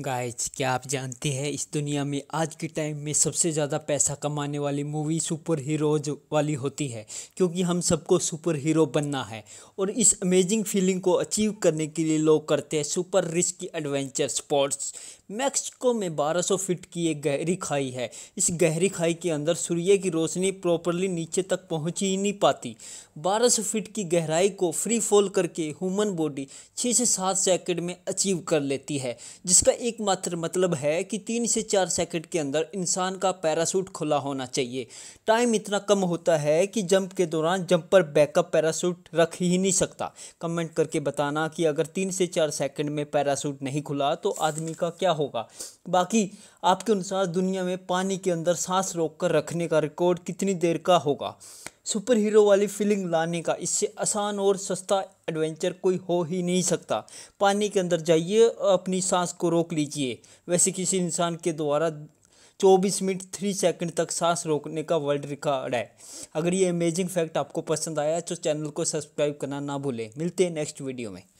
guys क्या आप जानते हैं इस दुनिया में आज के टाइम में सबसे ज़्यादा पैसा कमाने वाली मूवी सुपर हीरोज वाली होती है क्योंकि हम सबको सुपर हीरो बनना है और इस अमेजिंग फीलिंग को अचीव करने के लिए लोग करते हैं super risk adventure sports Mexico में 1200 फीट की एक गहरी खाई है इस गहरी खाई के अंदर सूर्य की रोशनी प्रॉपरली नीचे तक पहुँच ही नहीं पाती बारह फीट की गहराई को फ्री फॉल करके ह्यूमन बॉडी छः से सात सेकेंड में अचीव कर लेती है जिसका एकमात्र मतलब है कि तीन से चार सेकंड के अंदर इंसान का पैरासूट खुला होना चाहिए टाइम इतना कम होता है कि जंप के दौरान जंपर बैकअप पैरासूट रख ही नहीं सकता कमेंट करके बताना कि अगर तीन से चार सेकंड में पैरासूट नहीं खुला तो आदमी का क्या होगा बाकी आपके अनुसार दुनिया में पानी के अंदर सांस रोक कर रखने का रिकॉर्ड कितनी देर का होगा सुपर हीरो वाली फीलिंग लाने का इससे आसान और सस्ता एडवेंचर कोई हो ही नहीं सकता पानी के अंदर जाइए अपनी सांस को रोक लीजिए वैसे किसी इंसान के द्वारा 24 मिनट 3 सेकंड तक सांस रोकने का वर्ल्ड रिकॉर्ड है अगर ये अमेजिंग फैक्ट आपको पसंद आया तो चैनल को सब्सक्राइब करना ना भूलें मिलते हैं नेक्स्ट वीडियो में